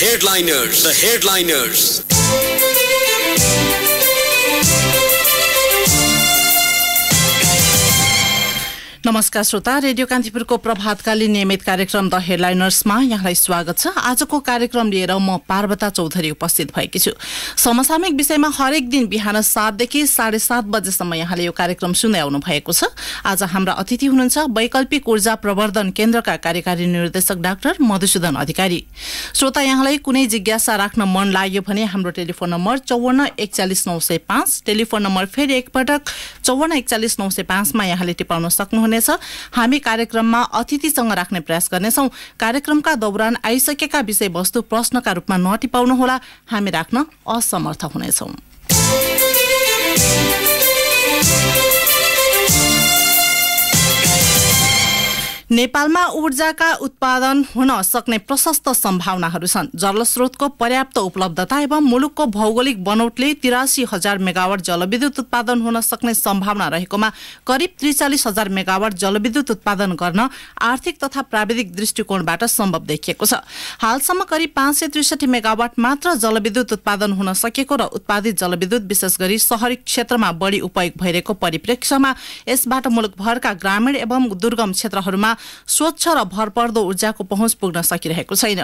Headliners, the headliners. नमस्कार श्रोता radio कान्तिपुरको प्रभातकालीन नियमित कार्यक्रम द हेडलाइनर्समा यहाँलाई स्वागत छ आजको कार्यक्रम लिएर म पार्वता चौधरी उपस्थित भएकी छु समसामयिक विषयमा हरेक दिन बिहान सातदेखि साढे सात बजेसम्म यहाँले यो कार्यक्रम सुन्दै आउनु भएको छ आज हाम्रा अतिथि हुनुहुन्छ वैकल्पिक ऊर्जा प्रवर्धन केन्द्रका कार्यकारी निर्देशक डाक्टर मधुसूदन अधिकारी श्रोता यहाँलाई कुनै जिज्ञासा राख्न मन लाग्यो भने हाम्रो टेलिफोन नम्बर चौवन्न एकचालिस नौ सय पाँच टेलिफोन नम्बर फेरि एकपटक चौवन्न एकचालिस नौ सय पाँचमा यहाँले टिपाउन सक्नुहुन्छ हुनेछ हामी कार्यक्रममा अतिथिसँग राख्ने प्रयास गर्नेछौँ कार्यक्रमका दौरान आइसकेका विषयवस्तु प्रश्नका रूपमा नटिपाउनुहोला हामी राख्न असमर्थ हुनेछौँ नेपालमा ऊर्जाका उत्पादन हुन सक्ने प्रशस्त सम्भावनाहरू छन् जलस्रोतको पर्याप्त उपलब्धता एवं मुलुकको भौगोलिक बनौटले तिरासी हजार मेगावाट जलविद्युत उत्पादन हुन सक्ने सम्भावना रहेकोमा करिब त्रिचालिस हजार मेगावाट जलविद्युत उत्पादन गर्न आर्थिक तथा प्राविधिक दृष्टिकोणबाट सम्भव देखिएको छ हालसम्म करिब पाँच सय त्रिसठी मेगावाट मात्र जलविद्युत उत्पादन हुन सकेको र उत्पादित जलविद्युत विशेष गरी शहरी क्षेत्रमा बढी उपयोग भइरहेको परिप्रेक्ष्यमा यसबाट मुलुकभरका ग्रामीण एवं दुर्गम क्षेत्रहरूमा स्वच्छ र भरपर्दो ऊर्जाको पहुँच पुग्न सकिरहेको छैन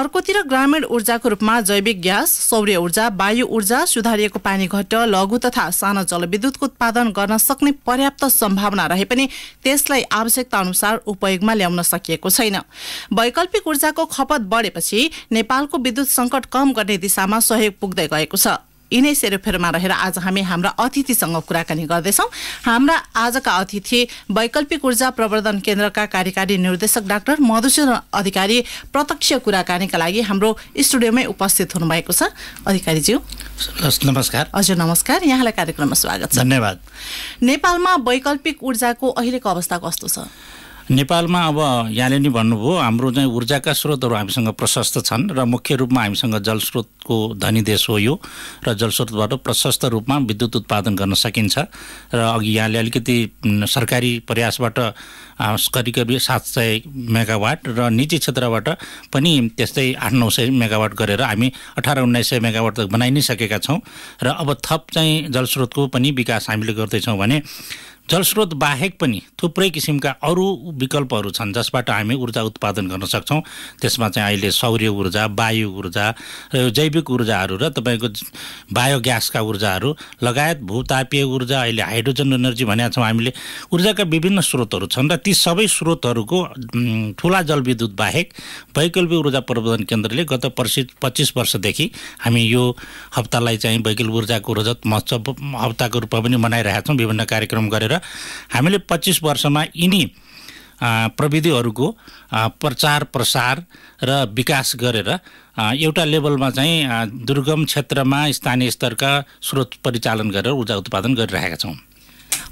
अर्कोतिर ग्रामीण ऊर्जाको रूपमा जैविक ग्यास सौर्य ऊर्जा वायु ऊर्जा सुधारिएको पानी घट्ट लघु तथा सानो जलविद्युतको उत्पादन गर्न सक्ने पर्याप्त सम्भावना रहे पनि त्यसलाई आवश्यकता अनुसार उपयोगमा ल्याउन सकिएको छैन वैकल्पिक ऊर्जाको खपत बढेपछि नेपालको विद्युत सङ्कट कम गर्ने दिशामा सहयोग पुग्दै गएको छ यिनै सेरोफेरोमा रहेर आज हामी हाम्रा अतिथिसँग कुराकानी गर्दैछौँ हाम्रा आजका अतिथि वैकल्पिक ऊर्जा प्रवर्धन केन्द्रका कार्यकारी निर्देशक डाक्टर मधुसूदन अधिकारी प्रत्यक्ष कुराकानीका लागि हाम्रो स्टुडियोमै उपस्थित हुनुभएको छ अधिकारीज्यू नमस्कार हजुर नमस्कार यहाँलाई कार्यक्रममा स्वागत छ धन्यवाद नेपालमा वैकल्पिक ऊर्जाको अहिलेको अवस्था कस्तो छ नेपालमा अब यहाँले नि भन्नुभयो हाम्रो चाहिँ ऊर्जाका स्रोतहरू हामीसँग प्रशस्त छन् र मुख्य रूपमा हामीसँग जलस्रोतको धनी देश हो यो र जलस्रोतबाट प्रशस्त रूपमा विद्युत उत्पादन गर्न सकिन्छ र अघि यहाँले अलिकति सरकारी प्रयासबाट करिब करिब सात सय मेगावाट र निजी क्षेत्रबाट पनि त्यस्तै आठ नौ सय मेगावाट गरेर हामी अठार उन्नाइस सय मेगावाट त बनाइ नै सकेका छौँ र अब थप चाहिँ जलस्रोतको पनि विकास हामीले गर्दैछौँ भने जलस्रोत बाहेक पनि थुप्रै किसिमका अरू विकल्पहरू छन् जसबाट हामी ऊर्जा उत्पादन गर्न सक्छौँ त्यसमा चाहिँ अहिले सौर्य ऊर्जा वायु ऊर्जा र यो जैविक ऊर्जाहरू र तपाईँको बायोग्यासका ऊर्जाहरू लगायत भूतापीय ऊर्जा अहिले हाइड्रोजन एनर्जी भनेका छौँ हामीले ऊर्जाका विभिन्न स्रोतहरू छन् र ती सबै स्रोतहरूको ठुला जलविद्युत बाहेक वैकल्पिक ऊर्जा प्रबन्धन केन्द्रले गत पर्सि पच्चिस वर्षदेखि हामी यो हप्तालाई चाहिँ वैकल्पिक ऊर्जाको रजत महोत्सव हप्ताको रूपमा पनि मनाइरहेका छौँ विभिन्न कार्यक्रम गरेर हामीले पच्चिस वर्षमा यिनी प्रविधिहरूको प्रचार प्रसार र विकास गरेर एउटा लेभलमा चाहिँ दुर्गम क्षेत्रमा स्थानीय स्तरका स्रोत परिचालन गरेर ऊर्जा उत्पादन गरिरहेका छौँ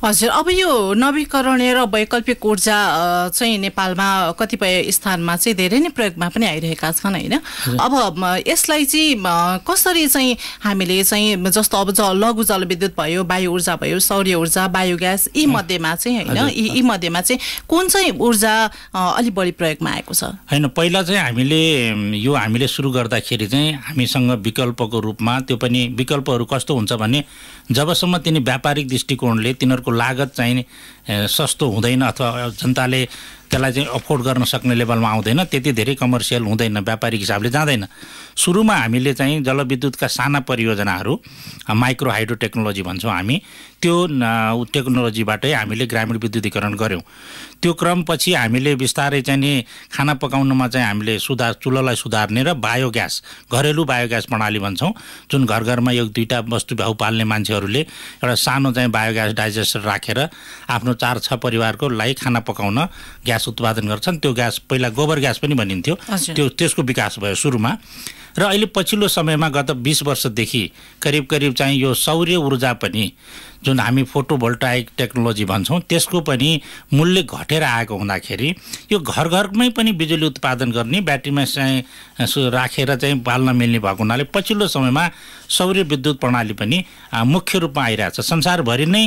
हजुर अब यो नवीकरणीय र वैकल्पिक ऊर्जा चाहिँ नेपालमा कतिपय स्थानमा चाहिँ धेरै नै प्रयोगमा पनि आइरहेका छन् होइन अब यसलाई चाहिँ कसरी चाहिँ हामीले चाहिँ जस्तो अब ज लघु जलविद्युत भयो वायु ऊर्जा भयो सौर्य ऊर्जा बायोग्यास यी मध्येमा चाहिँ होइन यी मध्येमा चाहिँ कुन चाहिँ ऊर्जा अलिक बढी प्रयोगमा आएको छ होइन पहिला चाहिँ हामीले यो हामीले सुरु गर्दाखेरि चाहिँ हामीसँग विकल्पको रूपमा त्यो पनि विकल्पहरू कस्तो हुन्छ भने जबसम्म तिनी व्यापारिक दृष्टिकोणले तिनीहरूको लागत चाहिने सस्तो हुँदैन अथवा जनताले त्यसलाई चाहिँ अफोर्ड गर्न सक्ने लेभलमा आउँदैन त्यति धेरै कमर्सियल हुँदैन व्यापारिक हिसाबले जाँदैन सुरुमा हामीले चाहिँ जलविद्युतका साना परियोजनाहरू माइक्रो हाइड्रो टेक्नोलोजी भन्छौँ हामी त्यो टेक्नोलोजीबाटै हामीले ग्रामीण विद्युतीकरण गऱ्यौँ त्यो क्रमपछि हामीले बिस्तारै चाहिँ नि खाना पकाउनुमा चाहिँ हामीले सुधार चुलोलाई सुधार्ने र बायोग्यास घरेलु बायोग्यास प्रणाली भन्छौँ जुन घर घरमा एक दुईवटा वस्तु भ्याउ पाल्ने मान्छेहरूले एउटा सानो चाहिँ बायोग्यास डाइजेस्टर राखेर आफ्नो चार छ परिवारको लागि खाना पकाउन ग्यास उत्पादन गर्छन् त्यो ग्यास पहिला गोबर ग्यास पनि भनिन्थ्यो त्यो त्यसको विकास भयो सुरुमा र अहिले पछिल्लो समयमा गत बिस वर्षदेखि करिब करिब चाहिँ यो सौर्य ऊर्जा पनि जुन हामी फोटोभोल्टाइक टेक्नोलोजी भन्छौँ त्यसको पनि मूल्य घटेर आएको हुँदाखेरि यो घर घरमै पनि बिजुली उत्पादन गर्ने ब्याट्रीमा चाहिँ राखेर चाहिँ पाल्न मिल्ने भएको हुनाले पछिल्लो समयमा सौर्य विद्युत प्रणाली पनि मुख्य रूपमा आइरहेछ संसारभरि नै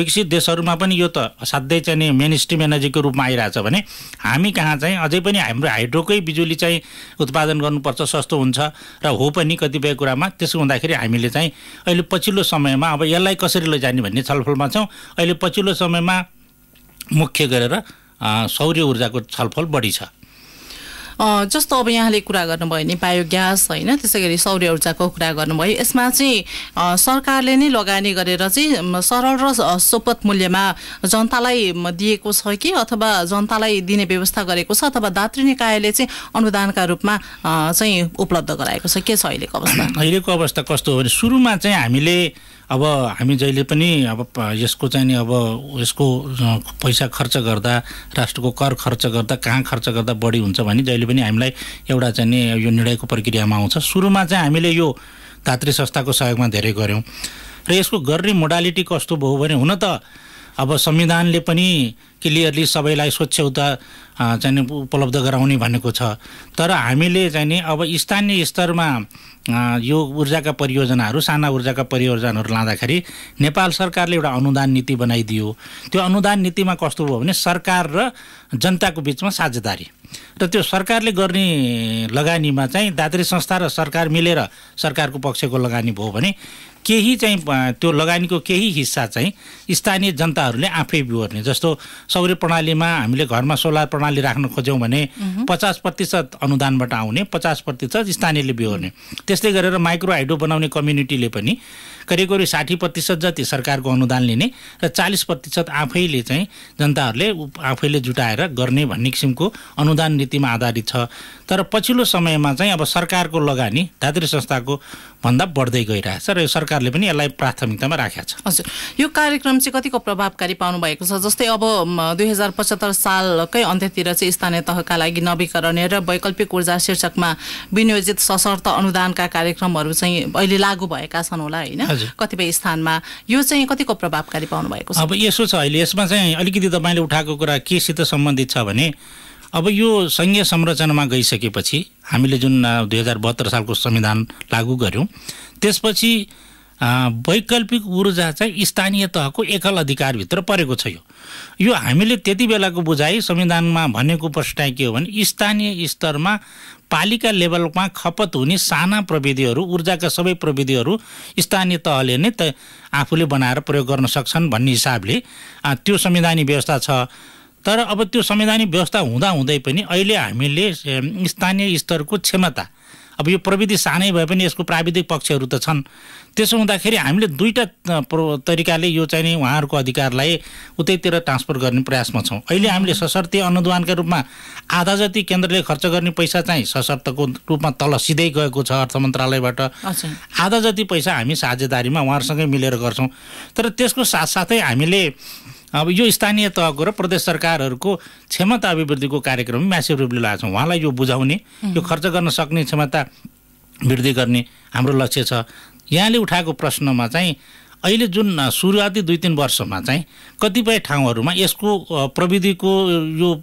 विकसित देशहरूमा पनि यो त असाध्यै चाहिँ नि मेन स्ट्रिम एनर्जीको रूपमा आइरहेछ भने हामी कहाँ चाहिँ अझै पनि हाम्रो हाइड्रोकै बिजुली चाहिँ उत्पादन गर्नुपर्छ सस्तो हुन्छ र हो पनि कतिपय कुरामा त्यसो हुँदाखेरि हामीले चाहिँ अहिले पछिल्लो समयमा अब यसलाई कसरी लैजाने भन्ने छलफलमा छौँ अहिले पछिल्लो समयमा मुख्य गरेर सौर्य ऊर्जाको छलफल बढी छ जस्तो अब यहाँले कुरा गर्नुभयो भने बायोग्यास होइन त्यसै गरी सौर्य ऊर्जाको कुरा गर्नुभयो यसमा चाहिँ सरकारले नै लगानी गरेर चाहिँ सरल र सोपत मूल्यमा जनतालाई दिएको छ कि अथवा जनतालाई दिने व्यवस्था गरेको छ अथवा दात्री निकायले चाहिँ अनुदानका रूपमा चाहिँ उपलब्ध गराएको छ के छ अहिलेको अवस्था अहिलेको अवस्था कस्तो हो भने सुरुमा चाहिँ हामीले अब हामी जहिले पनि अब यसको चाहिँ नि अब यसको पैसा खर्च गर्दा राष्ट्रको कर खर्च गर्दा कहाँ खर्च गर्दा बढी हुन्छ भने जहिले पनि हामीलाई एउटा चाहिँ नि यो निर्णयको प्रक्रियामा आउँछ सुरुमा चाहिँ हामीले यो धात्री संस्थाको सहयोगमा धेरै गऱ्यौँ र यसको गर्ने मोडालिटी कस्तो भयो भने हुन त अब संविधानले पनि क्लियरली सबैलाई स्वच्छ उता चाहिँ उपलब्ध गराउने भनेको छ तर हामीले चाहिँ नि अब स्थानीय स्तरमा यो ऊर्जाका परियोजनाहरू साना ऊर्जाका परियोजनाहरू लाँदाखेरि नेपाल सरकारले एउटा अनुदान नीति बनाइदियो त्यो अनुदान नीतिमा कस्तो भयो भने सरकार र जनताको बिचमा साझेदारी र त्यो सरकारले गर्ने लगानीमा चाहिँ दात्री संस्था र सरकार मिलेर सरकारको पक्षको लगानी भयो भने केही चाहिँ त्यो लगानीको केही हिस्सा चाहिँ स्थानीय जनताहरूले आफै बिहोर्ने जस्तो सौर्य प्रणालीमा हामीले घरमा सोलर प्रणाली राख्न खोज्यौँ भने पचास प्रतिशत अनुदानबाट आउने पचास प्रतिशत स्थानीयले बिहोर्ने त्यस्तै गरेर माइक्रो हाइड्रो बनाउने कम्युनिटीले पनि करिब करिब साठी प्रतिशत जति सरकारको अनुदान लिने र चालिस प्रतिशत आफैले चाहिँ जनताहरूले आफैले जुटाएर गर्ने भन्ने किसिमको अनुदान नीतिमा आधारित छ तर पछिल्लो समयमा चाहिँ अब सरकारको लगानी धात्री संस्थाको भन्दा बढ्दै छ र यो सरकारले पनि यसलाई प्राथमिकतामा राखेको छ हजुर यो कार्यक्रम चाहिँ कतिको प्रभावकारी पाउनु भएको छ जस्तै अब दुई हजार पचहत्तर सालकै अन्त्यतिर चाहिँ स्थानीय तहका लागि नवीकरणीय र वैकल्पिक ऊर्जा शीर्षकमा विनियोजित सशर्त अनुदानका कार्यक्रमहरू चाहिँ अहिले लागू भएका छन् होला होइन कतिपय स्थानमा यो चाहिँ कतिको प्रभावकारी पाउनु भएको छ अब यसो छ अहिले यसमा चाहिँ अलिकति तपाईँले उठाएको कुरा केसित सम्बन्धित छ भने अब यो सङ्घीय संरचनामा गइसकेपछि हामीले जुन दुई हजार बहत्तर सालको संविधान लागू गऱ्यौँ त्यसपछि वैकल्पिक ऊर्जा चाहिँ स्थानीय तहको एकल अधिकारभित्र परेको छ यो यो हामीले त्यति बेलाको बुझाइ संविधानमा भनेको प्रश्न के हो भने स्थानीय स्तरमा पालिका लेभलमा खपत हुने साना प्रविधिहरू ऊर्जाका सबै प्रविधिहरू स्थानीय तहले नै त आफूले बनाएर प्रयोग गर्न सक्छन् भन्ने हिसाबले त्यो संविधानी व्यवस्था छ तर अब त्यो संवैधानिक व्यवस्था हुँदाहुँदै पनि अहिले हामीले स्थानीय स्तरको क्षमता अब यो प्रविधि सानै भए पनि यसको प्राविधिक पक्षहरू त छन् त्यसो हुँदाखेरि हामीले दुईवटा तरिकाले यो चाहिँ नि उहाँहरूको अधिकारलाई उतैतिर ट्रान्सफर गर्ने प्रयासमा छौँ अहिले हामीले सशर्ती अनुदानका रूपमा आधा जति केन्द्रले खर्च गर्ने पैसा चाहिँ सशर्तको रूपमा तल सिधै गएको छ अर्थ मन्त्रालयबाट आधा जति पैसा हामी साझेदारीमा उहाँहरूसँगै मिलेर गर्छौँ तर त्यसको साथसाथै हामीले अब यो स्थानीय तहको र प्रदेश सरकारहरूको क्षमता अभिवृद्धिको कार्यक्रम म्यासिभ रूपले लगाएको छौँ उहाँलाई यो बुझाउने यो खर्च गर्न सक्ने क्षमता वृद्धि गर्ने हाम्रो लक्ष्य छ यहाँले उठाएको प्रश्नमा चाहिँ अहिले जुन सुरुवाती दुई तिन वर्षमा चाहिँ कतिपय ठाउँहरूमा यसको प्रविधिको यो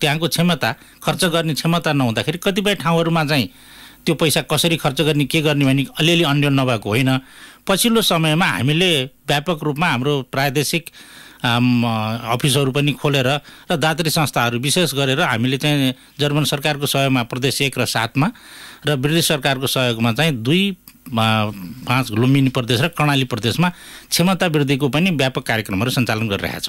त्यहाँको क्षमता खर्च गर्ने क्षमता नहुँदाखेरि कतिपय ठाउँहरूमा चाहिँ त्यो पैसा कसरी खर्च गर्ने के गर्ने भने अलिअलि अन्य नभएको होइन पछिल्लो समयमा हामीले व्यापक रूपमा हाम्रो प्रादेशिक अफिसहरू पनि खोलेर र दात्री संस्थाहरू विशेष गरेर हामीले चाहिँ जर्मन सरकारको सहयोगमा प्रदेश एक र सातमा र ब्रिटिस सरकारको सहयोगमा चाहिँ दुई पाँच लुम्बिनी प्रदेश र कर्णाली प्रदेशमा क्षमता वृद्धिको पनि व्यापक कार्यक्रमहरू सञ्चालन गरिरहेका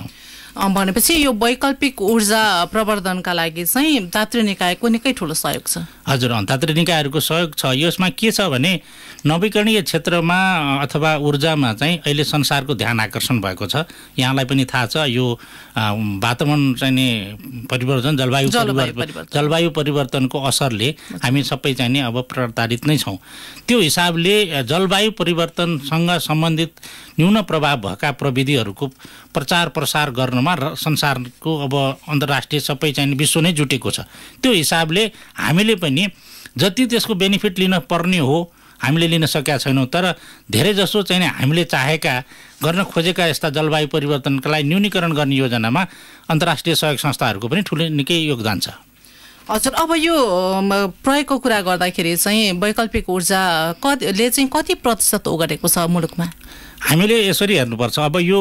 छौँ भनेपछि यो वैकल्पिक ऊर्जा प्रवर्धनका लागि चाहिँ तात्री निकायको निकै ठुलो सहयोग छ हजुर अँ तात्री निकायहरूको सहयोग छ यसमा के छ भने नवीकरणीय क्षेत्रमा अथवा ऊर्जामा चाहिँ अहिले संसारको ध्यान आकर्षण भएको छ यहाँलाई पनि थाहा छ यो वातावरण चाहिँ नि परिवर्तन जलवायु जलवायु परिवर्तनको असरले हामी सबै चाहिँ नि अब प्रताडित नै छौँ त्यो हिसाबले जलवायु परिवर्तनसँग सम्बन्धित न्यून प्रभाव भएका प्रविधिहरूको प्रचार प्रसार गर्नमा संसारको अब अन्तर्राष्ट्रिय सबै चाहिँ विश्व नै जुटेको छ त्यो हिसाबले हामीले पनि जति त्यसको बेनिफिट लिन पर्ने हो हामीले लिन सकेका छैनौँ तर धेरै जसो चाहिँ हामीले चाहेका गर्न खोजेका यस्ता जलवायु लागि न्यूनीकरण गर्ने योजनामा अन्तर्राष्ट्रिय सहयोग संस्थाहरूको पनि ठुलो निकै योगदान छ हजुर अब यो प्रयोगको कुरा गर्दाखेरि चाहिँ वैकल्पिक ऊर्जा कतिले चाहिँ कति प्रतिशत ओगटेको छ मुलुकमा हामीले यसरी हेर्नुपर्छ अब यो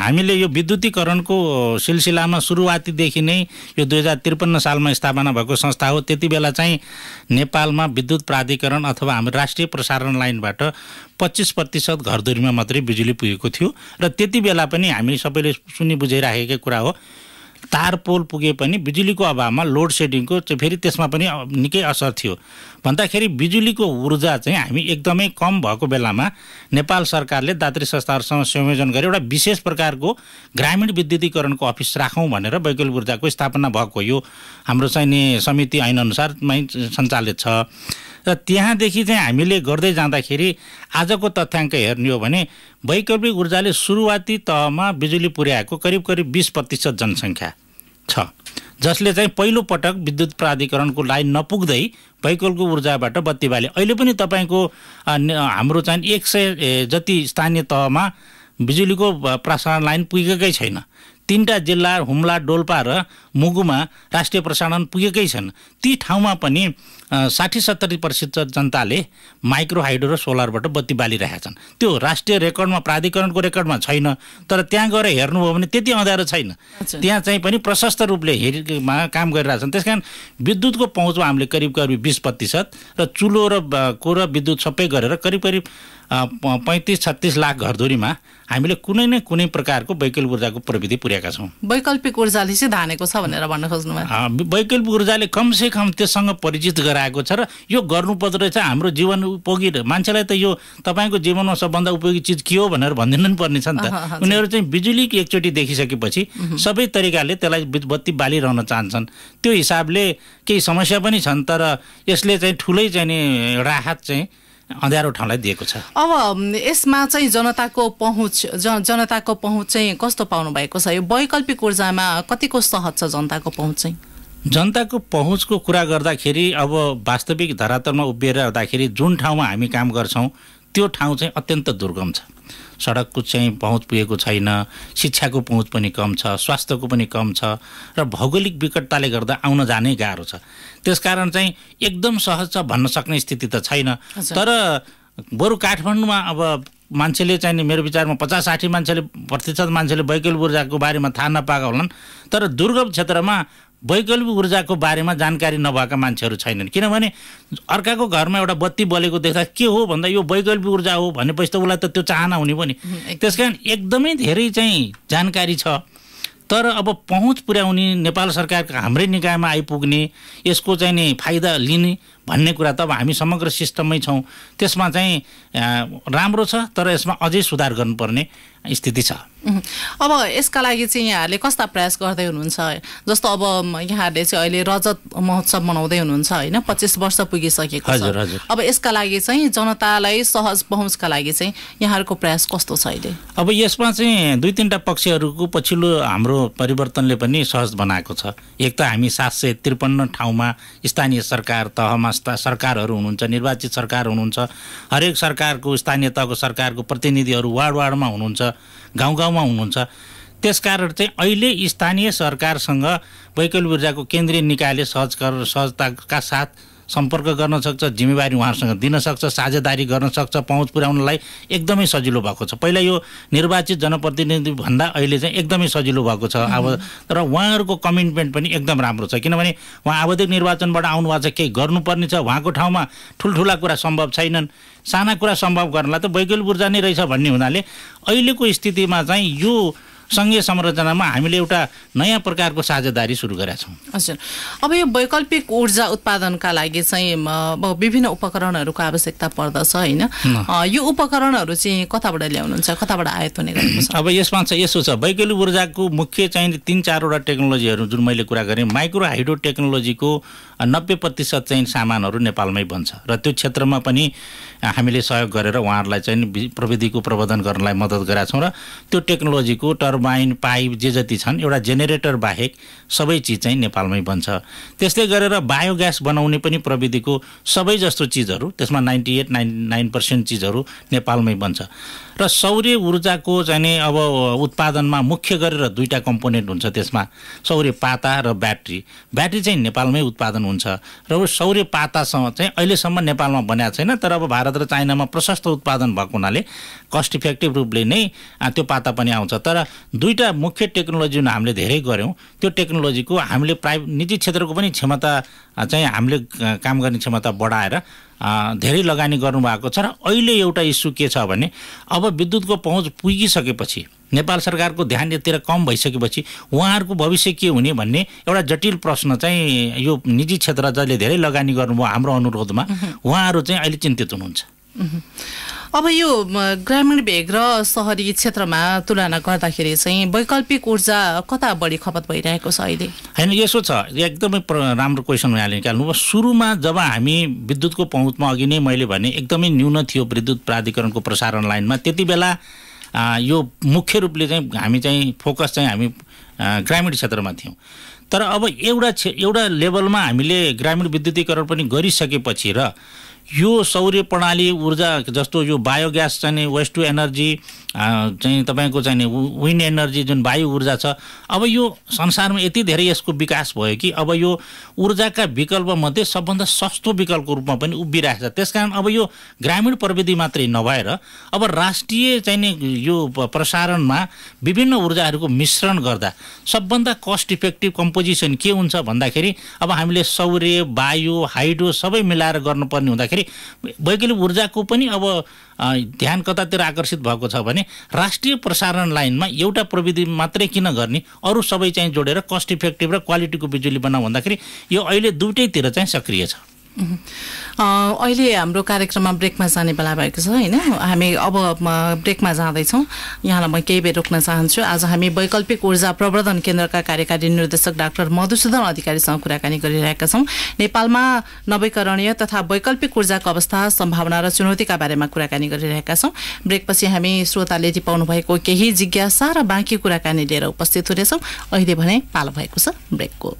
हामीले यो विद्युतीकरणको सिलसिलामा सुरुवातीदेखि नै यो दुई हजार त्रिपन्न सालमा स्थापना भएको संस्था हो त्यति बेला चाहिँ नेपालमा विद्युत प्राधिकरण अथवा हाम्रो राष्ट्रिय प्रसारण लाइनबाट पच्चिस प्रतिशत घरधुरीमा मात्रै बिजुली पुगेको थियो र त्यति बेला पनि हामी सबैले सुनि बुझिराखेकै कुरा हो तार पोल पुगे पनि बिजुलीको अभावमा लोड सेडिङको चाहिँ फेरि त्यसमा पनि निकै असर थियो भन्दाखेरि बिजुलीको ऊर्जा चाहिँ हामी एकदमै कम भएको बेलामा नेपाल सरकारले दात्री संस्थाहरूसँग संयोजन गरेर एउटा विशेष प्रकारको ग्रामीण विद्युतीकरणको अफिस राखौँ भनेर वैकल्पिक ऊर्जाको स्थापना भएको यो हाम्रो चाहिँ नि समिति ऐनअनुसारमै सञ्चालित छ र त्यहाँदेखि चाहिँ हामीले गर्दै जाँदाखेरि आजको तथ्याङ्क हेर्ने हो भने वैकल्पिक ऊर्जाले सुरुवाती तहमा बिजुली पुर्याएको करिब करिब बिस प्रतिशत जनसङ्ख्या छ जसले चाहिँ पहिलो पटक विद्युत प्राधिकरणको लाइन नपुग्दै भैकलको ऊर्जाबाट बत्ती बाले अहिले पनि तपाईँको हाम्रो चाहिँ एक सय जति स्थानीय तहमा बिजुलीको प्रसारण लाइन पुगेकै छैन तिनवटा जिल्ला हुम्ला डोल्पा र मुगुमा राष्ट्रिय प्रसारण पुगेकै छन् ती ठाउँमा पनि साठी सत्तरी प्रतिशत जनताले माइक्रो हाइड्रो र सोलरबाट बत्ती बालिरहेका छन् त्यो राष्ट्रिय रेकर्डमा प्राधिकरणको रेकर्डमा छैन तर त्यहाँ गएर हेर्नुभयो भने त्यति अँध्यारो छैन त्यहाँ चाहिँ पनि प्रशस्त रूपले हेरिमा काम गरिरहेछन् त्यस कारण विद्युतको पहुँचमा हामीले करिब करिब बिस प्रतिशत र चुलो र को र विद्युत सबै गरेर करिब करिब पैँतिस छत्तिस लाख घरधुरीमा हामीले कुनै न कुनै प्रकारको वैकल्पिक ऊर्जाको प्रविधि पुर्याएका छौँ वैकल्पिक ऊर्जाले चाहिँ धानेको छ भनेर भन्न खोज्नुभयो वैकल्पिक ऊर्जाले कमसेकम त्योसँग परिचित गराएको छ र यो गर्नुपर्दो रहेछ हाम्रो जीवन उपयोगी मान्छेलाई त यो तपाईँको जीवनमा सबभन्दा उपयोगी चिज के हो भनेर भनिदिनु पनि पर्ने छ नि त उनीहरू चाहिँ बिजुली एकचोटि देखिसकेपछि सबै तरिकाले त्यसलाई बत्ती बालिरहन चाहन्छन् त्यो हिसाबले केही समस्या पनि छन् तर यसले चाहिँ ठुलै चाहिँ नि राहत चाहिँ अँध्यारो ठाउँलाई दिएको छ अब यसमा चाहिँ जनताको पहुँच जन जनताको पहुँच चाहिँ कस्तो पाउनु भएको छ यो वैकल्पिक ऊर्जामा कतिको सहज छ जनताको पहुँच चाहिँ जनताको पहुँचको कुरा गर्दाखेरि अब वास्तविक धरातलमा उभिएर हुँदाखेरि जुन ठाउँमा हामी काम गर्छौँ त्यो ठाउँ चाहिँ अत्यन्त दुर्गम छ सडकको चाहिँ पहुँच पुगेको छैन शिक्षाको पहुँच पनि कम छ स्वास्थ्यको पनि कम छ र भौगोलिक विकटताले गर्दा आउन जानै गाह्रो छ त्यसकारण चाहिँ एकदम सहज छ भन्न सक्ने स्थिति त छैन तर बरु काठमाडौँमा अब मान्छेले चाहिँ मेरो विचारमा पचास साठी मान्छेले प्रतिशत मान्छेले बैकेल ऊर्जाको बारेमा थाहा नपाएका होलान् तर दुर्गम क्षेत्रमा वैकल्पिक ऊर्जाको बारेमा जानकारी नभएका मान्छेहरू छैनन् किनभने अर्काको घरमा एउटा बत्ती बलेको देख्दा के हो भन्दा यो वैकल्पिक ऊर्जा हो भनेपछि त उसलाई त त्यो चाहना हुने पनि त्यस कारण एकदमै धेरै चाहिँ जानकारी छ तर अब पहुँच पुर्याउने नेपाल सरकारको हाम्रै निकायमा आइपुग्ने यसको चाहिँ नि फाइदा लिने भन्ने कुरा त अब हामी समग्र सिस्टममै छौँ त्यसमा चाहिँ राम्रो छ तर यसमा अझै सुधार गर्नुपर्ने स्थिति छ अब यसका लागि चाहिँ यहाँहरूले कस्ता प्रयास गर्दै हुनुहुन्छ जस्तो अब यहाँहरूले चाहिँ अहिले रजत महोत्सव मनाउँदै हुनुहुन्छ होइन पच्चिस वर्ष पुगिसकेको हजुर हजुर अब यसका लागि चाहिँ जनतालाई सहज पहुँचका लागि चाहिँ यहाँहरूको प्रयास कस्तो छ अहिले अब यसमा चाहिँ दुई तिनवटा पक्षहरूको पछिल्लो हाम्रो परिवर्तनले पनि सहज बनाएको छ एक त हामी सात सय त्रिपन्न ठाउँमा स्थानीय सरकार तहमा सरकारहरू हुनुहुन्छ निर्वाचित सरकार हुनुहुन्छ हरेक सरकारको स्थानीय तहको सरकारको प्रतिनिधिहरू वार्ड वार्डमा हुनुहुन्छ गाउँ गाउँमा हुनुहुन्छ त्यसकारण चाहिँ अहिले स्थानीय सरकारसँग वैकल ऊर्जाको केन्द्रीय निकायले सहज सहजताका साथ सम्पर्क गर्न सक्छ जिम्मेवारी उहाँहरूसँग दिन सक्छ साझेदारी गर्न सक्छ पहुँच पुर्याउनलाई एकदमै सजिलो भएको छ पहिला यो निर्वाचित जनप्रतिनिधि भन्दा अहिले चाहिँ एकदमै सजिलो भएको छ अब तर उहाँहरूको कमिटमेन्ट पनि एकदम राम्रो छ किनभने उहाँ आवधिक निर्वाचनबाट आउनुभएको छ केही गर्नुपर्ने छ उहाँको ठाउँमा ठुल्ठुला कुरा सम्भव छैनन् साना कुरा सम्भव गर्नलाई त वैकल ऊर्जा नै रहेछ भन्ने हुनाले अहिलेको स्थितिमा चाहिँ यो सङ्घीय संरचनामा हामीले एउटा नयाँ प्रकारको साझेदारी सुरु गरेका छौँ हजुर अब यो वैकल्पिक ऊर्जा उत्पादनका लागि चाहिँ विभिन्न उपकरणहरूको आवश्यकता पर्दछ होइन यो उपकरणहरू चाहिँ कताबाट ल्याउनुहुन्छ कताबाट आयत हुने गर्नुहुन्छ अब यसमा चाहिँ यसो छ वैकल्पिक ऊर्जाको मुख्य चाहिँ तिन चारवटा टेक्नोलोजीहरू जुन मैले कुरा गरेँ माइक्रो हाइड्रो टेक्नोलोजीको नब्बे प्रतिशत चाहिँ सामानहरू नेपालमै बन्छ र त्यो क्षेत्रमा पनि हामीले सहयोग गरेर उहाँहरूलाई चाहिँ प्रविधिको प्रबन्धन गर्नलाई मद्दत गरेका छौँ र त्यो टेक्नोलोजीको टर्बाइन पाइप जे जति छन् एउटा जेनेरेटर बाहेक सबै चिज चाहिँ नेपालमै बन्छ त्यस्तै गरेर बायोग्यास बनाउने पनि प्रविधिको सबै जस्तो चिजहरू त्यसमा ninety eight nine nine percent चिजहरू नेपालमै बन्छ र सौर्य ऊर्जाको चाहिँ अब उत्पादनमा मुख्य गरेर दुईवटा कम्पोनेन्ट हुन्छ त्यसमा सौर्य पाता र ब्याट्री ब्याट्री चाहिँ नेपालमै उत्पादन हुन्छ र सौर्य पातासँग चाहिँ अहिलेसम्म नेपालमा बनाएको छैन तर अब भारत भारत र चाइनामा प्रशस्त उत्पादन भएको हुनाले कस्ट इफेक्टिभ रूपले नै त्यो पाता पनि आउँछ तर दुईवटा मुख्य टेक्नोलोजी जुन हामीले धेरै गऱ्यौँ त्यो टेक्नोलोजीको हामीले प्राइ निजी क्षेत्रको पनि क्षमता चाहिँ हामीले काम गर्ने क्षमता बढाएर धेरै लगानी गर्नुभएको छ र अहिले एउटा इस्यु के छ भने अब विद्युतको पहुँच पुगिसकेपछि नेपाल सरकारको ध्यान यतिर कम भइसकेपछि उहाँहरूको भविष्य के हुने भन्ने एउटा जटिल प्रश्न चाहिँ यो निजी क्षेत्र जसले धेरै लगानी गर्नुभयो हाम्रो अनुरोधमा उहाँहरू चाहिँ अहिले चिन्तित हुनुहुन्छ अब यो ग्रामीण भेग र सहरी क्षेत्रमा तुलना गर्दाखेरि चाहिँ वैकल्पिक ऊर्जा कता बढी खपत भइरहेको छ अहिले होइन यसो छ एकदमै राम्रो क्वेसन उहाँले निकाल्नुभयो सुरुमा जब हामी विद्युतको पहुँचमा अघि नै मैले भने एकदमै न्यून थियो विद्युत प्राधिकरणको प्रसारण लाइनमा त्यति बेला यो मुख्य रूपले चाहिँ हामी चाहिँ फोकस चाहिँ हामी ग्रामीण क्षेत्रमा थियौँ तर अब एउटा एउटा लेभलमा हामीले ग्रामीण विद्युतीकरण पनि गरिसकेपछि र यो सौर्य प्रणाली ऊर्जा जस्तो यो बायोग्यास चाहिँ नि वेस्ट टु एनर्जी चाहिँ तपाईँको नि विन्ड एनर्जी जुन वायु ऊर्जा छ अब यो संसारमा यति धेरै यसको विकास भयो कि अब यो ऊर्जाका विकल्पमध्ये सबभन्दा सस्तो विकल्पको रूपमा पनि उभिरहेको छ त्यस कारण अब यो ग्रामीण प्रविधि मात्रै नभएर अब राष्ट्रिय चाहिँ नि यो प्रसारणमा विभिन्न ऊर्जाहरूको मिश्रण गर्दा सबभन्दा कस्ट इफेक्टिभ कम्पोजिसन के हुन्छ भन्दाखेरि अब हामीले सौर्य वायु हाइड्रो सबै मिलाएर गर्नुपर्ने हुँदाखेरि भन्दाखेरि वैकल्पिक ऊर्जाको पनि अब ध्यान कतातिर आकर्षित भएको छ भने राष्ट्रिय प्रसारण लाइनमा एउटा प्रविधि मात्रै किन गर्ने अरू सबै चाहिँ जोडेर कस्ट इफेक्टिभ र क्वालिटीको बिजुली बनाऊ भन्दाखेरि यो अहिले दुइटैतिर चाहिँ सक्रिय छ अहिले हाम्रो कार्यक्रममा ब्रेकमा जाने बेला भएको छ होइन हामी अब ब्रेकमा जाँदैछौँ यहाँलाई म केही बेर रोक्न चाहन्छु आज हामी वैकल्पिक ऊर्जा प्रवर्धन केन्द्रका कार्यकारी निर्देशक डाक्टर मधुसूदन अधिकारीसँग कुराकानी गरिरहेका छौँ नेपालमा नवीकरणीय तथा वैकल्पिक ऊर्जाको अवस्था सम्भावना र चुनौतीका बारेमा कुराकानी गरिरहेका छौँ ब्रेकपछि हामी श्रोताले टिपाउनु भएको केही जिज्ञासा र बाँकी कुराकानी लिएर उपस्थित हुनेछौँ अहिले भने पालो भएको छ ब्रेकको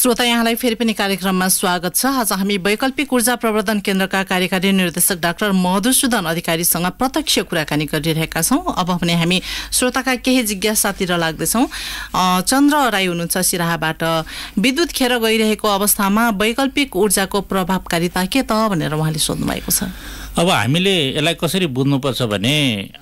श्रोता यहाँलाई फेरि पनि कार्यक्रममा स्वागत छ आज हामी वैकल्पिक ऊर्जा प्रवर्धन केन्द्रका कार्यकारी निर्देशक डाक्टर मधुसूदन अधिकारीसँग प्रत्यक्ष कुराकानी गरिरहेका छौँ अब भने हामी श्रोताका केही जिज्ञासातिर लाग्दैछौँ चन्द्र राई हुनुहुन्छ सिराहाबाट विद्युत खेर गइरहेको अवस्थामा वैकल्पिक ऊर्जाको प्रभावकारिता के त भनेर उहाँले सोध्नु भएको छ अब हामीले यसलाई कसरी बुझ्नुपर्छ भने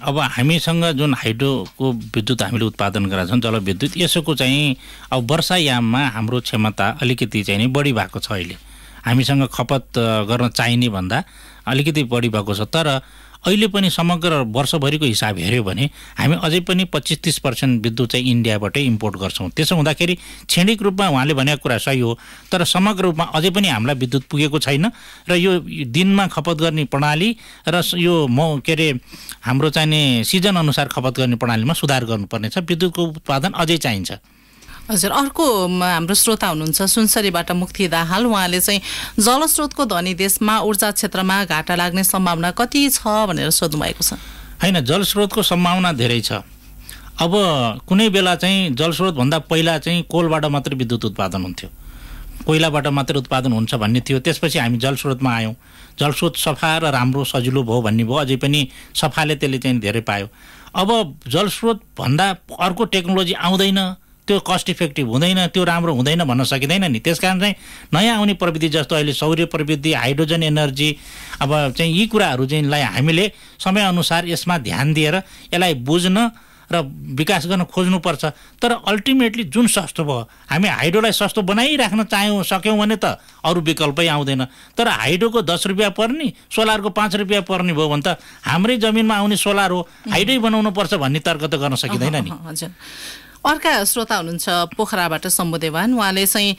अब हामीसँग जुन हाइड्रोको विद्युत हामीले उत्पादन गरेका छौँ जलविद्युत यसोको चाहिँ अब वर्षायाममा हाम्रो क्षमता अलिकति चाहिँ नि बढी भएको छ अहिले हामीसँग खपत गर्न चाहिने भन्दा अलिकति बढी भएको छ तर अहिले पनि समग्र वर्षभरिको हिसाब हेऱ्यो भने हामी अझै पनि पच्चिस तिस पर्सेन्ट विद्युत चाहिँ इन्डियाबाटै इम्पोर्ट गर्छौँ त्यसो हुँदाखेरि क्षणिक रूपमा उहाँले भनेको कुरा सही हो तर समग्र रूपमा अझै पनि हामीलाई विद्युत पुगेको छैन र यो दिनमा खपत गर्ने प्रणाली र यो म के अरे हाम्रो चाहिने सिजनअनुसार खपत गर्ने प्रणालीमा सुधार गर्नुपर्नेछ विद्युतको उत्पादन अझै चाहिन्छ हजुर अर्को हाम्रो श्रोता हुनुहुन्छ सुनसरीबाट मुक्ति दाहाल उहाँले चाहिँ जलस्रोतको धनी देशमा ऊर्जा क्षेत्रमा घाटा लाग्ने सम्भावना कति छ भनेर सोध्नु भएको छ होइन जलस्रोतको सम्भावना धेरै छ अब कुनै बेला चाहिँ जलस्रोतभन्दा पहिला चाहिँ कोलबाट मात्रै विद्युत उत्पादन हुन्थ्यो कोइलाबाट मात्रै उत्पादन हुन्छ भन्ने थियो त्यसपछि हामी जलस्रोतमा आयौँ जलस्रोत सफा र राम्रो सजिलो भयो भन्ने भयो अझै पनि सफाले त्यसले चाहिँ धेरै पायो अब जलस्रोतभन्दा अर्को टेक्नोलोजी आउँदैन त्यो कस्ट इफेक्टिभ हुँदैन त्यो राम्रो हुँदैन भन्न सकिँदैन नि त्यस कारण चाहिँ नयाँ आउने प्रविधि जस्तो अहिले सौर्य प्रविधि हाइड्रोजन एनर्जी अब चाहिँ यी कुराहरू चाहिँलाई हामीले समयअनुसार यसमा ध्यान दिएर यसलाई बुझ्न र विकास गर्न खोज्नुपर्छ तर अल्टिमेटली जुन सस्तो भयो हामी हाइड्रोलाई सस्तो बनाइराख्न चाह्यौँ सक्यौँ भने त अरू विकल्पै आउँदैन तर हाइड्रोको दस रुपियाँ पर्ने सोलरको पाँच रुपियाँ पर्ने भयो भने त हाम्रै जमिनमा आउने सोलर हो हाइड्रै बनाउनुपर्छ भन्ने तर्क त गर्न सकिँदैन नि हजुर अर्का श्रोता हुनुहुन्छ पोखराबाट सम्बोधेवान उहाँले चाहिँ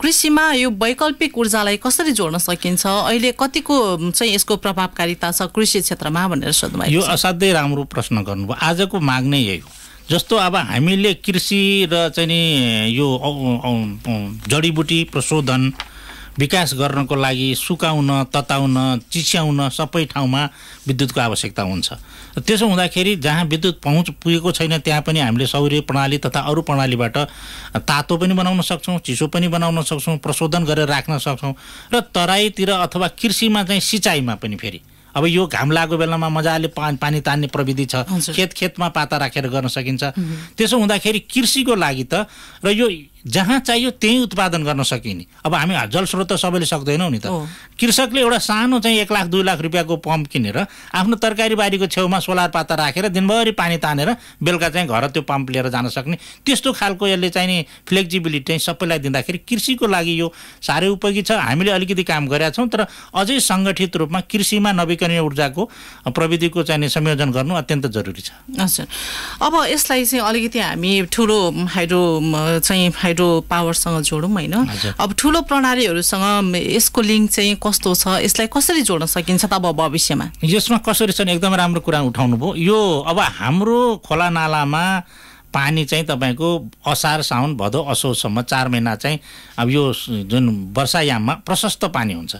कृषिमा यो वैकल्पिक ऊर्जालाई कसरी जोड्न सकिन्छ अहिले कतिको चाहिँ यसको प्रभावकारिता छ कृषि क्षेत्रमा भनेर सोध्नुभयो यो असाध्यै राम्रो प्रश्न गर्नुभयो आजको माग नै यही हो जस्तो अब हामीले कृषि र चाहिँ नि यो जडीबुटी प्रशोधन विकास गर्नको लागि सुकाउन तताउन चिस्याउन सबै ठाउँमा विद्युतको आवश्यकता हुन्छ त्यसो हुँदाखेरि जहाँ विद्युत पहुँच पुगेको छैन त्यहाँ पनि हामीले सौर्य प्रणाली तथा अरू प्रणालीबाट तातो पनि बनाउन सक्छौँ चिसो पनि बनाउन सक्छौँ प्रशोधन गरेर राख्न सक्छौँ र तराईतिर अथवा कृषिमा चाहिँ सिँचाइमा पनि फेरि अब यो घाम लागेको बेलामा मजाले पा पानी तान्ने प्रविधि छ खेत खेतमा पाता राखेर गर्न सकिन्छ त्यसो हुँदाखेरि कृषिको लागि त र यो जहाँ चाहियो त्यहीँ उत्पादन गर्न सकिने अब हामी जलस्रोत त सबैले सक्दैनौँ नि त कृषकले एउटा सानो चाहिँ एक लाख दुई लाख रुपियाँको पम्प किनेर आफ्नो तरकारी बारीको छेउमा सोलर पाता राखेर दिनभरि पानी तानेर बेलुका चाहिँ घर त्यो पम्प लिएर जान सक्ने त्यस्तो खालको यसले चाहिँ नि फ्लेक्सिबिलिटी चाहिँ सबैलाई दिँदाखेरि कृषिको लागि यो साह्रै उपयोगी छ हामीले अलिकति काम गरेका छौँ तर अझै सङ्गठित रूपमा कृषिमा नवीकरणीय ऊर्जाको प्रविधिको चाहिने संयोजन गर्नु अत्यन्त जरुरी छ हजुर अब यसलाई चाहिँ अलिकति हामी ठुलो हाइड्रो चाहिँ हाइड्रो पावरसँग जोडौँ होइन अब ठुलो प्रणालीहरूसँग यसको लिङ्क चाहिँ कस्तो छ यसलाई कसरी जोड्न सकिन्छ त अब भविष्यमा यसमा कसरी छन् एकदम राम्रो कुरा उठाउनु भयो यो अब हाम्रो खोला नालामा पानी चाहिँ तपाईँको असार साउन भदौ असौजसम्म चार महिना चाहिँ अब यो जुन वर्षायाममा प्रशस्त पानी हुन्छ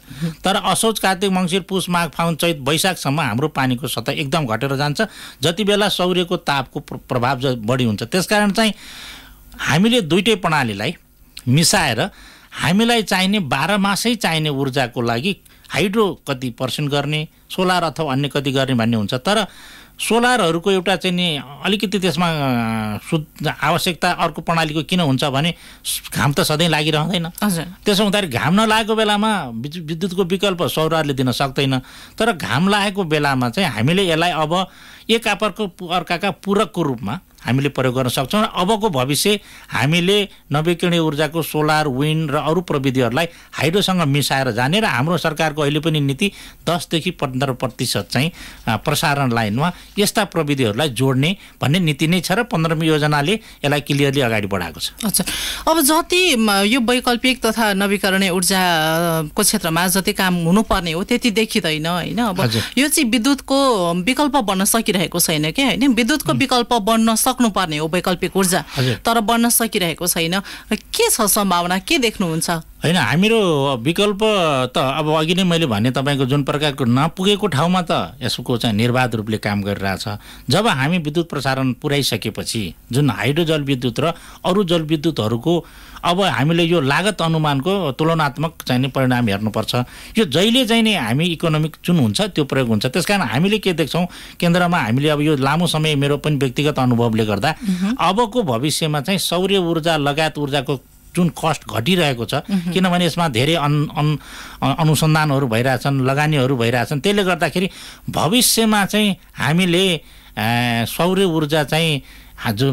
तर असोज कार्तिक मङ्सिर पुष माघ फाउन चैत वैशाखसम्म हाम्रो पानीको सतह एकदम घटेर जान्छ जति बेला सौर्यको तापको प्रभाव बढी हुन्छ त्यसकारण चाहिँ हामीले दुइटै प्रणालीलाई मिसाएर हामीलाई चाहिने बाह्र मासै चाहिने ऊर्जाको लागि हाइड्रो कति पर्सेन्ट गर्ने सोलर अथवा अन्य कति गर्ने भन्ने हुन्छ तर सोलरहरूको एउटा चाहिँ नि अलिकति त्यसमा सु आवश्यकता अर्को प्रणालीको किन हुन्छ भने घाम त सधैँ लागिरहँदैन त्यसो हुँदाखेरि घाम नलागेको बेलामा विद्युतको विकल्प सौरले दिन सक्दैन तर घाम लागेको बेलामा चाहिँ हामीले यसलाई अब एक अर्काका पूरकको रूपमा हामीले प्रयोग गर्न सक्छौँ र अबको भविष्य हामीले नवीकरणीय ऊर्जाको सोलर विन्ड र अरू प्रविधिहरूलाई हाइड्रोसँग मिसाएर जाने र हाम्रो सरकारको अहिले पनि नीति दसदेखि पन्ध्र प्रतिशत चाहिँ प्रसारण लाइनमा यस्ता प्रविधिहरूलाई जोड्ने भन्ने नीति नै छ र पन्ध्र योजनाले यसलाई क्लियरली अगाडि बढाएको छ अच्छा अब जति यो वैकल्पिक तथा नवीकरणीय ऊर्जाको क्षेत्रमा जति काम हुनुपर्ने हो त्यति देखिँदैन होइन अब यो चाहिँ विद्युतको विकल्प बन्न सकिरहेको छैन क्या होइन विद्युतको विकल्प बन्न सक्नुपर्ने हो वैकल्पिक ऊर्जा तर बन्न सकिरहेको छैन के छ सम्भावना के देख्नुहुन्छ होइन हामीहरू विकल्प त अब अघि नै मैले भने तपाईँको जुन प्रकारको नपुगेको ठाउँमा त यसको चाहिँ निर्वाध रूपले काम गरिरहेछ जब हामी विद्युत प्रसारण पुर्याइसकेपछि जुन हाइड्रो जलविद्युत र अरू जलविद्युतहरूको अब हामीले यो लागत अनुमानको तुलनात्मक चाहिने परिणाम हेर्नुपर्छ यो जहिले चाहिँ नि हामी इकोनोमिक जुन हुन्छ त्यो प्रयोग हुन्छ त्यस कारण हामीले के देख्छौँ केन्द्रमा हामीले अब यो लामो समय मेरो पनि व्यक्तिगत अनुभवले गर्दा अबको भविष्यमा चाहिँ सौर्य ऊर्जा लगायत ऊर्जाको जुन कस्ट घटिरहेको छ किनभने यसमा धेरै अन अन अनुसन्धानहरू भइरहेछन् लगानीहरू भइरहेछन् त्यसले गर्दाखेरि भविष्यमा चाहिँ हामीले सौर्य ऊर्जा चाहिँ जो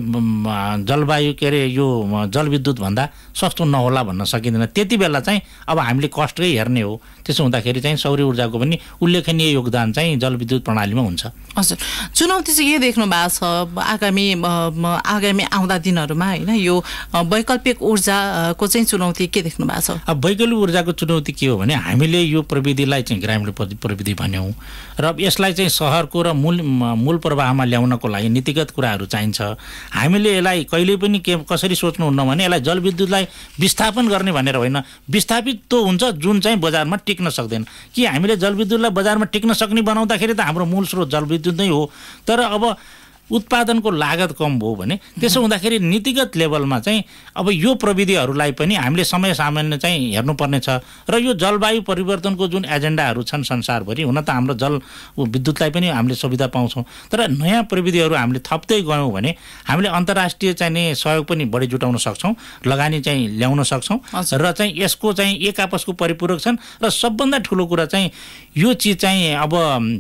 जलवायु के अरे यो जलविद्युतभन्दा सस्तो नहोला भन्न सकिँदैन त्यति बेला चाहिँ अब हामीले कस्टकै हेर्ने हो त्यसो हुँदाखेरि चाहिँ सौर्य ऊर्जाको पनि उल्लेखनीय योगदान चाहिँ जलविद्युत प्रणालीमा हुन्छ हजुर चुनौती चाहिँ के देख्नु भएको छ आगामी आगामी आउँदा दिनहरूमा होइन यो वैकल्पिक ऊर्जाको चाहिँ चुनौती के देख्नु भएको छ अब वैकल्पिक ऊर्जाको चुनौती के हो भने हामीले यो प्रविधिलाई चाहिँ ग्रामीण प्रविधि भन्यौँ र यसलाई चाहिँ सहरको र मूल मूल प्रवाहमा ल्याउनको लागि नीतिगत कुराहरू चाहिन्छ हामीले यसलाई कहिले पनि के कसरी सोच्नुहुन्न भने यसलाई जलविद्युतलाई विस्थापन गर्ने भनेर होइन विस्थापित त हुन्छ जुन चाहिँ बजारमा टिक्न सक्दैन कि हामीले जलविद्युतलाई बजारमा टिक्न सक्ने बनाउँदाखेरि त हाम्रो मूल स्रोत जलविद्युत नै हो तर अब उत्पादनको लागत कम भयो भने त्यसो हुँदाखेरि नीतिगत लेभलमा चाहिँ अब यो प्रविधिहरूलाई पनि हामीले समय सामान्य चाहिँ हेर्नुपर्ने छ र यो जलवायु परिवर्तनको जुन एजेन्डाहरू छन् संसारभरि हुन त हाम्रो जल विद्युतलाई पनि हामीले सुविधा पाउँछौँ तर नयाँ प्रविधिहरू हामीले थप्दै गयौँ भने हामीले अन्तर्राष्ट्रिय चाहिँ चाहिने सहयोग पनि बढी जुटाउन सक्छौँ लगानी चाहिँ ल्याउन सक्छौँ र चाहिँ यसको चाहिँ एक आपसको परिपूरक छन् र सबभन्दा ठुलो कुरा चाहिँ यो चिज चाहिँ अब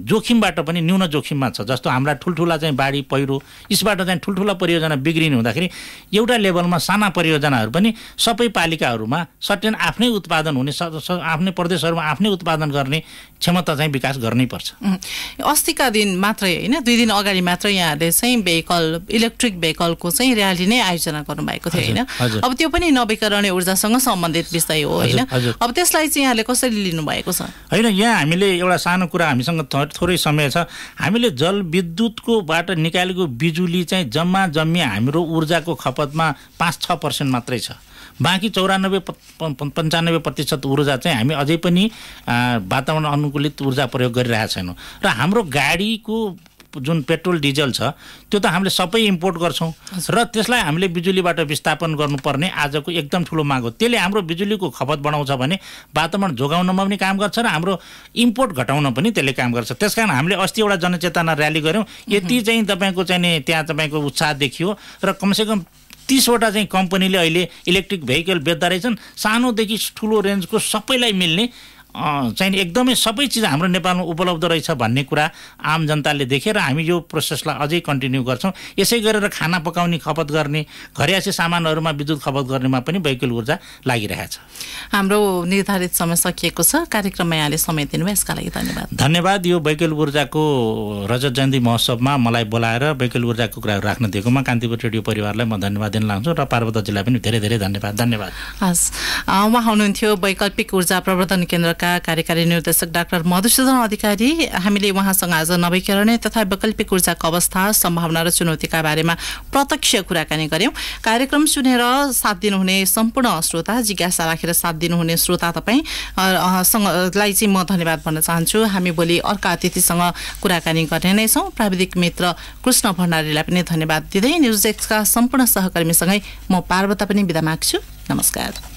जोखिमबाट पनि न्यून जोखिममा छ जस्तो हाम्रा ठुल्ठुला चाहिँ बाढी पहिरो यसबाट चाहिँ ठुल्ठुला परियोजना बिग्रिने हुँदाखेरि एउटा लेभलमा साना परियोजनाहरू पनि सबै पालिकाहरूमा सटेन आफ्नै उत्पादन हुने आफ्नै प्रदेशहरूमा आफ्नै उत्पादन गर्ने क्षमता चाहिँ विकास गर्नै पर्छ अस्तिका दिन मात्रै होइन दुई दिन अगाडि मात्र यहाँले चाहिँ भेहिकल इलेक्ट्रिक भेहिकलको चाहिँ ऱ्याली नै आयोजना गर्नुभएको थियो होइन अब त्यो पनि नवीकरणीय ऊर्जासँग सम्बन्धित विषय हो होइन अब त्यसलाई चाहिँ यहाँले कसरी लिनुभएको छ होइन यहाँ हामीले एउटा सानो कुरा हामीसँग थोरै समय छ हामीले जलविद्युतकोबाट निकाल बिजुली चाहिँ जम्मा जम्मी हाम्रो ऊर्जाको खपतमा पाँच छ पर्सेन्ट मात्रै छ बाँकी चौरानब्बे पन्चानब्बे प्रतिशत ऊर्जा चाहिँ हामी अझै पनि वातावरण अनुकूलित ऊर्जा प्रयोग गरिरहेका छैनौँ र हाम्रो गाडीको जुन पेट्रोल डिजल छ त्यो त हामीले सबै इम्पोर्ट गर्छौँ र त्यसलाई हामीले बिजुलीबाट विस्थापन गर्नुपर्ने आजको एकदम ठुलो माग हो त्यसले हाम्रो बिजुलीको खपत बढाउँछ भने वातावरण जोगाउनमा पनि काम गर्छ र हाम्रो इम्पोर्ट घटाउन पनि त्यसले काम गर्छ त्यस कारण हामीले अस्ति एउटा जनचेतना ऱ्याली गऱ्यौँ यति चाहिँ तपाईँको चाहिँ त्यहाँ तपाईँको उत्साह देखियो र कमसेकम तिसवटा चाहिँ कम्पनीले अहिले इलेक्ट्रिक भेहिकल बेच्दा रहेछन् सानोदेखि ठुलो रेन्जको सबैलाई मिल्ने चाहिँ एकदमै सबै चिज हाम्रो नेपालमा उपलब्ध रहेछ भन्ने कुरा आम जनताले देखेर हामी यो प्रोसेसलाई अझै कन्टिन्यू गर्छौँ यसै गरेर खाना पकाउने खपत गर्ने घरियासी सामानहरूमा विद्युत खपत गर्नेमा पनि वैकुल ऊर्जा छ हाम्रो निर्धारित समय सकिएको छ कार्यक्रममा यहाँले समय दिनुभयो यसका लागि धन्यवाद धन्यवाद यो वैकुल ऊर्जाको रजत जयन्ती महोत्सवमा मलाई बोलाएर वैकुल ऊर्जाको कुराहरू राख्न दिएकोमा कान्तिपुर रेडियो परिवारलाई म धन्यवाद दिन लाग्छु र पार्वतजीलाई पनि धेरै धेरै धन्यवाद धन्यवाद हस् उहाँ हुनुहुन्थ्यो वैकल्पिक ऊर्जा प्रवर्धन केन्द्रका संस्थाका कार्यकारी निर्देशक डाक्टर मधुसूदन अधिकारी हामीले उहाँसँग आज नवीकरणीय तथा वैकल्पिक ऊर्जाको अवस्था सम्भावना र चुनौतीका बारेमा प्रत्यक्ष कुराकानी गऱ्यौँ कार्यक्रम सुनेर साथ दिनुहुने सम्पूर्ण श्रोता जिज्ञासा राखेर साथ दिनुहुने श्रोता तपाईँ सँगलाई चाहिँ म धन्यवाद भन्न चाहन्छु हामी भोलि अर्का अतिथिसँग कुराकानी गर्ने नै छौँ प्राविधिक मित्र कृष्ण भण्डारीलाई पनि धन्यवाद दिँदै न्युज एक्सका सम्पूर्ण सहकर्मीसँगै म पार्वता पनि बिदा माग्छु नमस्कार